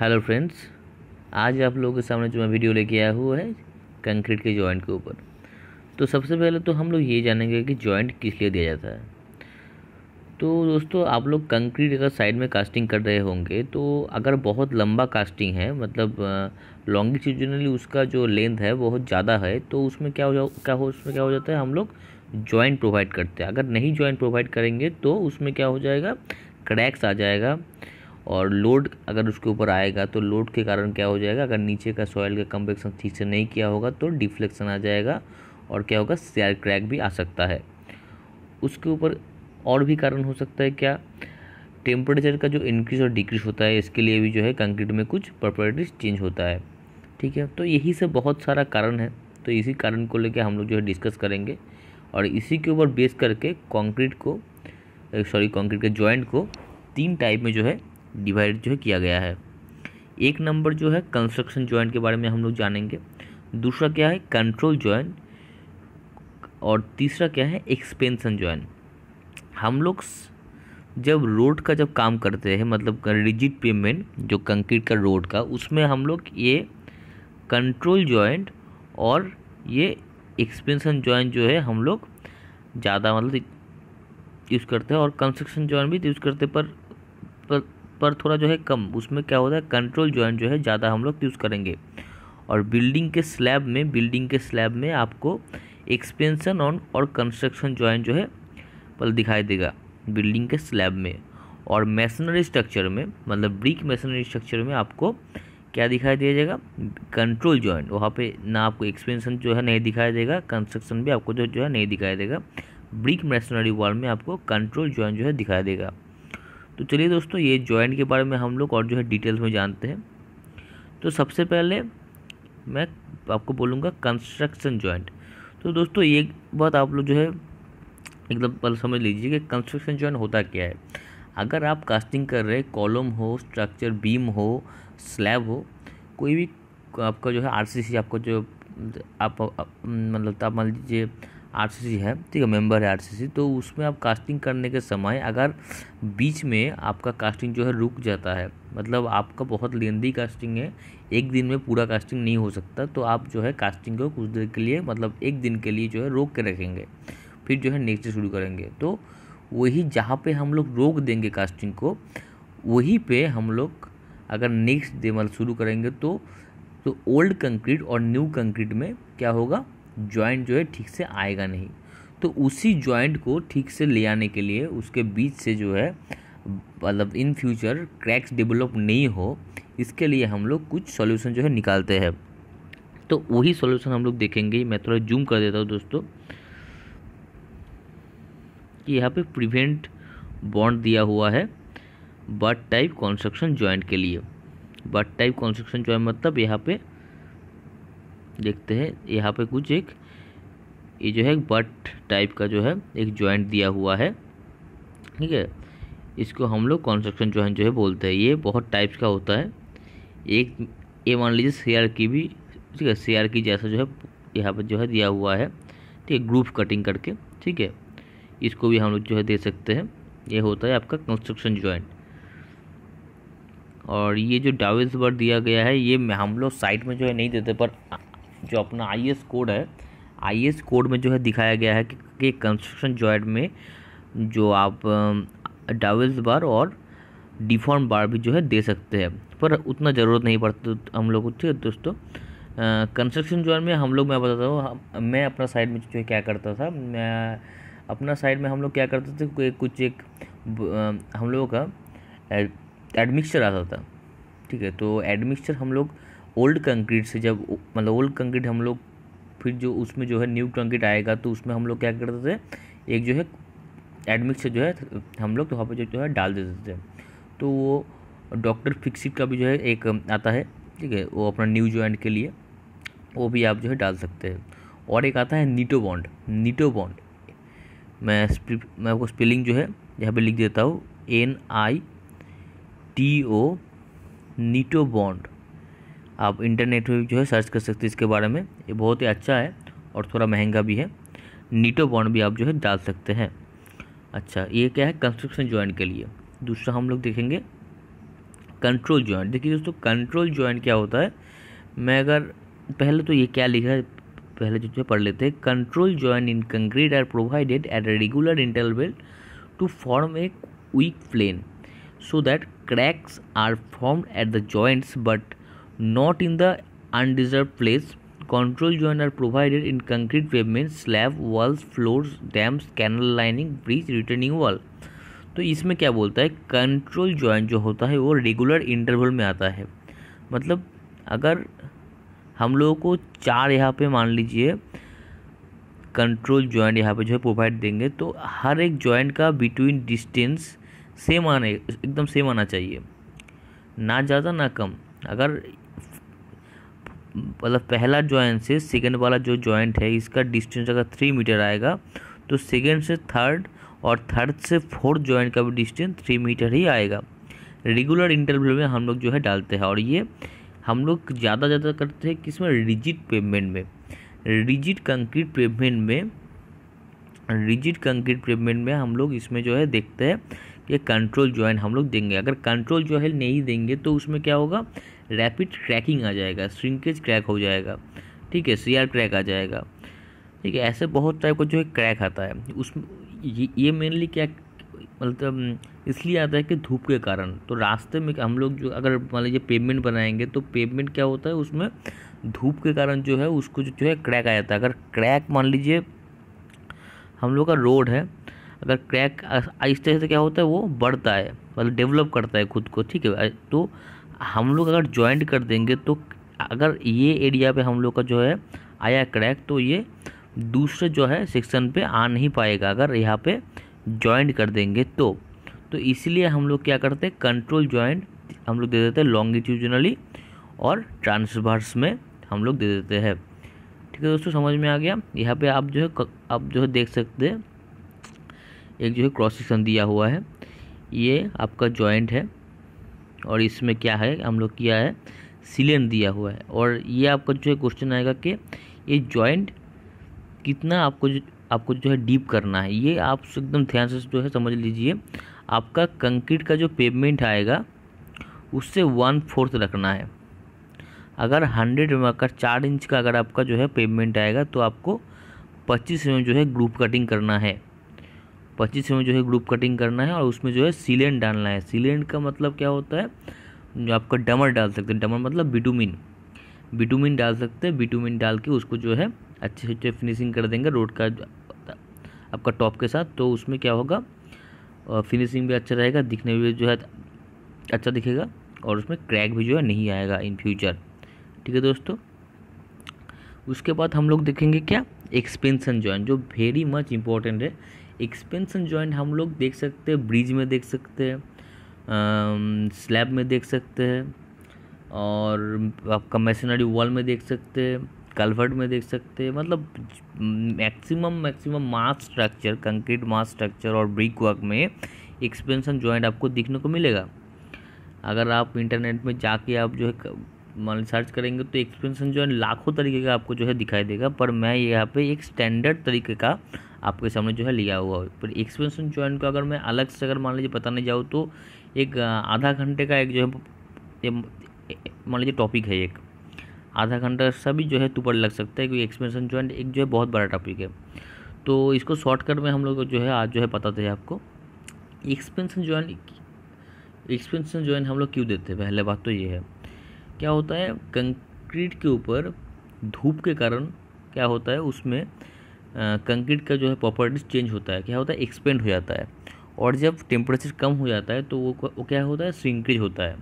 Hello friends आज आप लोगों के सामने जो मैं वीडियो लेके आया हुआ है कंक्रीट के जॉइंट के ऊपर तो सबसे पहले तो हम लोग ये जानेंगे कि जॉइंट किस लिए दिया जाता है तो दोस्तों आप लोग कंक्रीट अगर साइड में कास्टिंग कर रहे होंगे तो अगर बहुत लंबा कास्टिंग है मतलब लॉन्गिट्यूजनली उसका जो लेंथ है बहुत ज़्यादा है तो उसमें क्या हो जा क्या हो उसमें क्या हो जाता है हम लोग जॉइंट प्रोवाइड करते हैं अगर नहीं जॉइंट प्रोवाइड करेंगे तो उसमें क्या हो जाएगा क्रैक्स आ जाएगा और लोड अगर उसके ऊपर आएगा तो लोड के कारण क्या हो जाएगा अगर नीचे का सॉयल का कम्पेक्शन ठीक से नहीं किया होगा तो डिफ्लेक्शन आ जाएगा और क्या होगा सैर क्रैक भी आ सकता है उसके ऊपर और भी कारण हो सकता है क्या टेम्परेचर का जो इंक्रीज और डिक्रीज होता है इसके लिए भी जो है कंक्रीट में कुछ प्रॉपर्टीज चेंज होता है ठीक है तो यही सब बहुत सारा कारण है तो इसी कारण को लेकर हम लोग जो है डिस्कस करेंगे और इसी के ऊपर बेस करके कंक्रीट को सॉरी कंक्रीट के जॉइंट को तीन टाइप में जो है डिवाइड जो है किया गया है एक नंबर जो है कंस्ट्रक्शन ज्वाइंट के बारे में हम लोग जानेंगे दूसरा क्या है कंट्रोल ज्वाइन और तीसरा क्या है एक्सपेंसन ज्वाइन हम लोग जब रोड का जब काम करते हैं मतलब रिजिट पेमेंट जो कंक्रीट का रोड का उसमें हम लोग ये कंट्रोल ज्वाइंट और ये एक्सपेंसन ज्वाइंट जो है हम लोग ज़्यादा मतलब यूज़ करते हैं और कंस्ट्रक्शन ज्वाइंट भी तो यूज़ करते पर, पर पर थोड़ा जो है कम उसमें क्या होता है कंट्रोल जॉइंट जो है ज़्यादा हम लोग यूज़ करेंगे और बिल्डिंग के स्लैब में बिल्डिंग के स्लैब में आपको एक्सपेंसन ऑन और कंस्ट्रक्शन जॉइंट जो है पल दिखाई देगा बिल्डिंग के स्लैब में और मेसनरी स्ट्रक्चर में मतलब ब्रिक मेसनरी स्ट्रक्चर में आपको क्या दिखाई दिया जाएगा कंट्रोल जॉइंट वहाँ पे ना आपको एक्सपेंशन जो है नहीं दिखाई देगा कंस्ट्रक्शन भी आपको जो जो है नहीं दिखाई देगा ब्रिक मेसनरी वॉल में आपको कंट्रोल जॉइंट जो है दिखाई देगा तो चलिए दोस्तों ये जॉइंट के बारे में हम लोग और जो है डिटेल्स में जानते हैं तो सबसे पहले मैं आपको बोलूँगा कंस्ट्रक्शन जॉइंट तो दोस्तों ये बात आप लोग जो है एकदम पहले समझ लीजिए कि कंस्ट्रक्शन जॉइंट होता क्या है अगर आप कास्टिंग कर रहे कॉलम हो स्ट्रक्चर बीम हो स्लैब हो कोई भी आपका जो है आरसीसी आपका जो आप, आप मतलब आप मान लीजिए आर है ठीक है मेंबर है आर तो उसमें आप कास्टिंग करने के समय अगर बीच में आपका कास्टिंग जो है रुक जाता है मतलब आपका बहुत लेंदी कास्टिंग है एक दिन में पूरा कास्टिंग नहीं हो सकता तो आप जो है कास्टिंग को कुछ देर के लिए मतलब एक दिन के लिए जो है रोक के रखेंगे फिर जो है नेक्स्ट डे शुरू करेंगे तो वही जहाँ पे हम लोग रोक देंगे कास्टिंग को वहीं पे हम लोग अगर नेक्स्ट डे मतलब शुरू करेंगे तो तो ओल्ड कंक्रीट और न्यू कंक्रीट में क्या होगा जॉइंट जो है ठीक से आएगा नहीं तो उसी जॉइंट को ठीक से ले आने के लिए उसके बीच से जो है मतलब इन फ्यूचर क्रैक्स डेवलप नहीं हो इसके लिए हम लोग कुछ सॉल्यूशन जो है निकालते हैं तो वही सॉल्यूशन हम लोग देखेंगे मैं थोड़ा जूम कर देता हूँ दोस्तों कि यहाँ पे प्रिवेंट बॉन्ड दिया हुआ है बट टाइप कंस्ट्रक्शन जॉइंट के लिए बट टाइप कंस्ट्रक्शन जॉइंट मतलब यहाँ पे देखते हैं यहाँ पे कुछ एक ये जो है बट टाइप का जो है एक जॉइंट दिया हुआ है ठीक है इसको हम लोग कंस्ट्रक्शन जॉइंट जो है बोलते हैं ये बहुत टाइप्स का होता है एक ये मान लीजिए सीआर की भी ठीक है सीआर की जैसा जो है यहाँ पर जो है दिया हुआ है ठीक है ग्रुप कटिंग करके ठीक है इसको भी हम लोग जो है दे सकते हैं ये होता है आपका कंस्ट्रक्शन जॉइंट और ये जो डावेज बट दिया गया है ये हम लोग साइड में जो है नहीं देते पर जो अपना आई कोड है आई कोड में जो है दिखाया गया है कि, कंस्ट्रक्शन जॉइंट में जो आप डावेल्स बार और डिफॉर्म बार भी जो है दे सकते हैं पर उतना ज़रूरत नहीं पड़ती तो हम लोग को ठीक है दोस्तों कंस्ट्रक्शन जॉइंट में हम लोग मैं बताता हूँ मैं अपना साइड में जो है क्या करता था मैं अपना साइड में हम लोग क्या करते थे कुछ एक हम लोगों का एडमिक्सचर आता था ठीक है तो एडमिक्सचर हम लोग ओल्ड कंक्रीट से जब मतलब ओल्ड कंक्रीट हम लोग फिर जो उसमें जो है न्यू कंक्रीट आएगा तो उसमें हम लोग क्या करते थे एक जो है से जो है हम लोग तो वहाँ पर जो है डाल देते थे तो वो डॉक्टर फिक्सिट का भी जो है एक आता है ठीक है वो अपना न्यू ज्वाइंट के लिए वो भी आप जो है डाल सकते हैं और एक आता है नीटो बॉन्ड नीटो बॉन्ड मैं मैं आपको स्पेलिंग जो है यहाँ पे लिख देता हूँ एन आई टी ओ नीटो बॉन्ड आप इंटरनेट पर जो है सर्च कर सकते हैं इसके बारे में ये बहुत ही अच्छा है और थोड़ा महंगा भी है नीटो बॉन्ड भी आप जो है डाल सकते हैं अच्छा ये क्या है कंस्ट्रक्शन जॉइंट के लिए दूसरा हम लोग देखेंगे कंट्रोल जॉइंट देखिए दोस्तों कंट्रोल जॉइंट क्या होता है मैं अगर पहले तो ये क्या लिखा है पहले तो जो पढ़ लेते हैं control joint in concrete are provided at regular interval to form a weak plane so that cracks are form at the joints but not in the undeserved place. Control joints are provided in concrete pavement, slab, walls, floors, dams, canal lining, bridge, retaining wall. तो इसमें क्या बोलता है control joint जो होता है वो regular interval में आता है मतलब अगर हम लोगों को चार यहाँ पे मान लीजिए कंट्रोल जॉइंट यहाँ पे जो है प्रोवाइड देंगे तो हर एक जॉइंट का बिटवीन डिस्टेंस सेम आने एकदम सेम आना चाहिए ना ज़्यादा ना कम अगर मतलब पहला ज्वाइंट से सेकेंड वाला जो ज्वाइंट है इसका डिस्टेंस अगर थ्री मीटर आएगा तो सेकेंड से थर्ड और थर्ड से फोर्थ जॉइंट का भी डिस्टेंस थ्री मीटर ही आएगा रेगुलर इंटरवल में हम लोग जो है डालते हैं और ये हम लोग ज़्यादा ज़्यादा करते हैं किसमें रिजिट पेमेंट में रिजिट कंक्रीट पेमेंट में रिजिट कंक्रीट पेमेंट में हम लोग इसमें जो है देखते हैं कि कंट्रोल ज्वाइन हम लोग देंगे अगर कंट्रोल जो है नहीं देंगे तो उसमें क्या होगा रैपिड क्रैकिंग आ जाएगा श्रिंकेज क्रैक हो जाएगा ठीक है सीआर क्रैक आ जाएगा ठीक है ऐसे बहुत टाइप का जो है क्रैक आता है उस ये, ये मेनली क्या मतलब इसलिए आता है कि धूप के कारण तो रास्ते में हम लोग जो अगर मान लीजिए पेमेंट बनाएंगे तो पेमेंट क्या होता है उसमें धूप के कारण जो है उसको जो है क्रैक आ जाता है अगर क्रैक मान लीजिए हम लोग का रोड है अगर क्रैक इस तरह से क्या होता है वो बढ़ता है मतलब डेवलप करता है खुद को ठीक है तो हम लोग अगर ज्वाइंट कर देंगे तो अगर ये एरिया पे हम लोग का जो है आया क्रैक तो ये दूसरे जो है सेक्शन पे आ नहीं पाएगा अगर यहाँ पे ज्वाइंट कर देंगे तो तो इसलिए हम लोग क्या करते हैं कंट्रोल ज्वाइंट हम लोग दे देते हैं लॉन्गिट्यूजनली और ट्रांसवर्स में हम लोग दे देते हैं ठीक है दोस्तों समझ में आ गया यहाँ पे आप जो है आप जो है देख सकते हैं एक जो है क्रॉस सेक्शन दिया हुआ है ये आपका जॉइंट है और इसमें क्या है हम लोग किया है सिलेंट दिया हुआ है और ये आपका जो है क्वेश्चन आएगा कि ये जॉइंट कितना आपको जो आपको जो है डीप करना है ये आप एकदम ध्यान से जो है समझ लीजिए आपका कंक्रीट का जो पेमेंट आएगा उससे वन फोर्थ रखना है अगर हंड्रेड एम का चार इंच का अगर आपका जो है पेमेंट आएगा तो आपको पच्चीस एम जो है ग्रुप कटिंग करना है पच्चीस एम जो है ग्रुप कटिंग करना है और उसमें जो है सीलेंट डालना है सीलेंट का मतलब क्या होता है जो आपका डमर डाल सकते हैं डमर मतलब बिटूमिन बिटूमिन डाल सकते हैं बिटूमिन डाल के उसको जो है अच्छे से फिनिशिंग कर देंगे रोड का आपका टॉप के साथ तो उसमें क्या होगा फिनिशिंग भी अच्छा रहेगा दिखने में जो है अच्छा दिखेगा और उसमें क्रैक भी जो है नहीं आएगा इन फ्यूचर ठीक है दोस्तों उसके बाद हम लोग देखेंगे क्या एक्सपेंसन जॉइंट जो वेरी मच इम्पोर्टेंट है एक्सपेंसन जॉइंट हम लोग देख सकते हैं ब्रिज में देख सकते हैं स्लैब में देख सकते हैं और आपका मशीनरी वॉल में देख सकते हैं कलवर्ट में देख सकते हैं मतलब maximum maximum mass structure concrete mass structure और ब्रिक वर्क में एक्सपेंसन जॉइंट आपको देखने को मिलेगा अगर आप इंटरनेट में जाके आप जो है मान सर्च करेंगे तो एक्सपेंसन जॉइंट लाखों तरीके का आपको जो है दिखाई देगा पर मैं यहाँ पे एक स्टैंडर्ड तरीके का आपके सामने जो है लिया हुआ है पर एक्सपेंशन ज्वाइंट का अगर मैं अलग से अगर मान लीजिए बताने जाऊँ तो एक आधा घंटे का एक जो है मान लीजिए टॉपिक है एक आधा घंटा सभी जो है तुपर लग सकता है क्योंकि एक्सपेंशन ज्वाइंट एक जो है बहुत बड़ा टॉपिक है तो इसको शॉर्टकट में हम लोग जो है आज जो है पता थे आपको एक्सपेंशन ज्वाइन एक्सपेंशन ज्वाइन हम लोग क्यों देते हैं पहले बात तो ये है क्या होता है कंक्रीट के ऊपर धूप के कारण क्या होता है उसमें कंक्रीट का जो है प्रॉपर्टीज चेंज होता है क्या होता है एक्सपेंड हो जाता है और जब टेम्परेचर कम हो जाता है तो वो वो क्या होता है श्रिंकेज होता है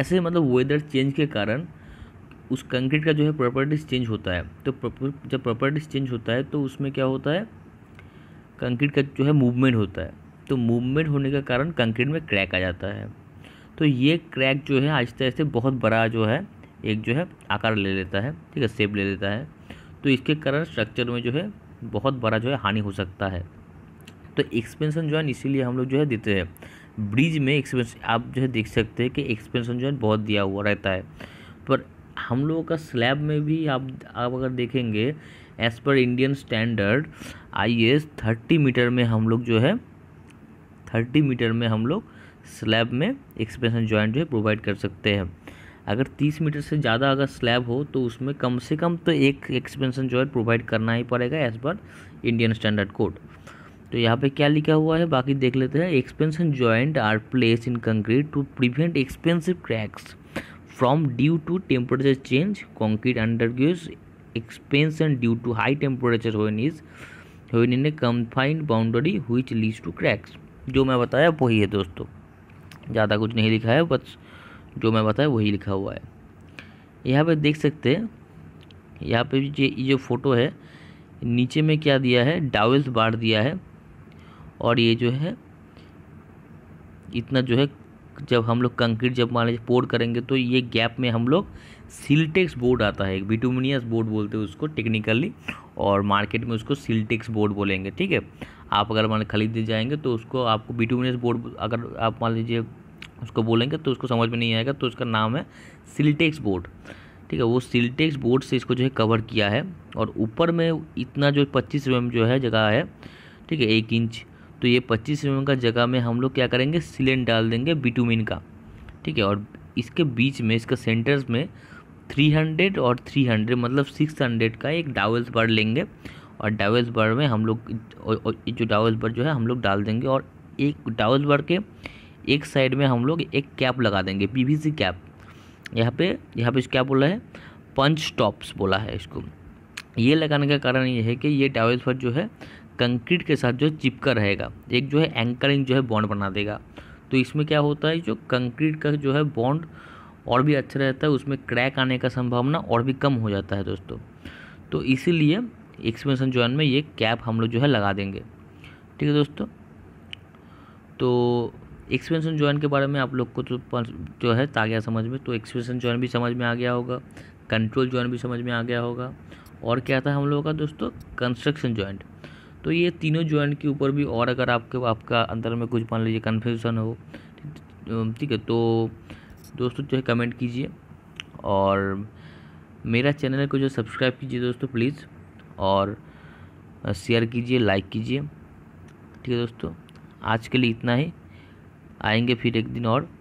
ऐसे मतलब वेदर चेंज के कारण उस कंक्रीट का जो है प्रॉपर्टीज चेंज होता है तो जब प्रॉपर्टीज चेंज होता है तो उसमें क्या होता है कंक्रीट का जो है मूवमेंट होता है तो मूवमेंट होने के कारण कंक्रीट में क्रैक आ जाता है तो ये क्रैक जो है आहिस्ते आहिस्ते बहुत बड़ा जो है एक जो है आकार ले लेता है ठीक है सेप ले लेता है तो इसके कारण स्ट्रक्चर में जो है बहुत बड़ा जो है हानि हो सकता है तो एक्सपेंशन जो है इसीलिए हम लोग जो है देते हैं ब्रिज में एक्सपेंस आप जो है देख सकते हैं कि एक्सपेंशन जो है बहुत दिया हुआ रहता है पर हम लोगों का स्लैब में भी आप आप अगर देखेंगे as per Indian standard I S thirty metre में हम लोग जो है थर्टी मीटर में हम लोग स्लैब में एक्सपेंशन जॉइंट जो है प्रोवाइड कर सकते हैं अगर तीस मीटर से ज़्यादा अगर स्लैब हो तो उसमें कम से कम तो एक एक्सपेंशन जो है प्रोवाइड करना ही पड़ेगा as per Indian standard code तो यहाँ पे क्या लिखा हुआ है बाकी देख लेते हैं expansion joint are place in concrete to prevent expensive cracks from due to temperature change concrete goes expansion due to high temperature when is when in a confined boundary हुई लीज टू क्रैक्स जो मैं बताया वही है दोस्तों ज़्यादा कुछ नहीं लिखा है बस जो मैं बताया वही लिखा हुआ है यहाँ पे देख सकते हैं यहाँ पे ये जो फ़ोटो है नीचे में क्या दिया है डावेल्स बार दिया है और ये जो है इतना जो है जब हम लोग कंक्रीट जब मान लीजिए पोर करेंगे तो ये गैप में हम लोग सिल्टेक्स बोर्ड आता है एक बिटूमिनियस बोर्ड बोलते हैं उसको टेक्निकली और मार्केट में उसको सिल्टेक्स बोर्ड बोलेंगे ठीक है आप अगर मान खरीदने जाएंगे तो उसको आपको बिटूमिनियस बोर्ड अगर आप मान लीजिए उसको बोलेंगे तो उसको समझ में नहीं आएगा तो उसका नाम है सिल्टेक्स बोर्ड ठीक है वो सिल्टेक्स बोर्ड से इसको जो है कवर किया है और ऊपर में इतना जो पच्चीस एम mm जो है जगह है ठीक है एक इंच तो ये पच्चीस एम mm का जगह में हम लोग क्या करेंगे सिलेंट डाल देंगे बिटूमिन का ठीक है और इसके बीच में इसके सेंटर्स में 300 और 300 मतलब 600 का एक डावल्स बर्ड लेंगे और डावल्स बर्ड में हम लोग जो डावल्स बर्ड जो है हम लोग डाल देंगे और एक डावल्स बर्ड के एक साइड में हम लोग एक कैप लगा देंगे पीवीसी कैप यहाँ पे यहाँ पे क्या बोला है पंच टॉप्स बोला है इसको ये लगाने का कारण ये है कि ये टावर्स पर जो है कंक्रीट के साथ जो चिपका रहेगा एक जो है एंकरिंग जो है बॉन्ड बना देगा तो इसमें क्या होता है जो कंक्रीट का जो है बॉन्ड और भी अच्छा रहता है उसमें क्रैक आने का संभावना और भी कम हो जाता है दोस्तों तो इसीलिए एक्सपेंशन जॉइन में ये कैप हम लोग जो है लगा देंगे ठीक है दोस्तों तो एक्सपेंशन ज्वाइन के बारे में आप लोग को तो जो है आ गया समझ में तो एक्सपेंशन ज्वाइन भी समझ में आ गया होगा कंट्रोल ज्वाइन भी समझ में आ गया होगा और क्या था हम लोगों का दोस्तों कंस्ट्रक्शन ज्वाइंट तो ये तीनों ज्वाइंट के ऊपर भी और अगर आपके आपका अंदर में कुछ मान लीजिए कन्फ्यूज़न हो ठीक है तो दोस्तों जो है कमेंट कीजिए और मेरा चैनल को जो सब्सक्राइब कीजिए दोस्तों प्लीज़ और शेयर कीजिए लाइक कीजिए ठीक है दोस्तों आज के लिए इतना ही आएंगे फिर एक दिन और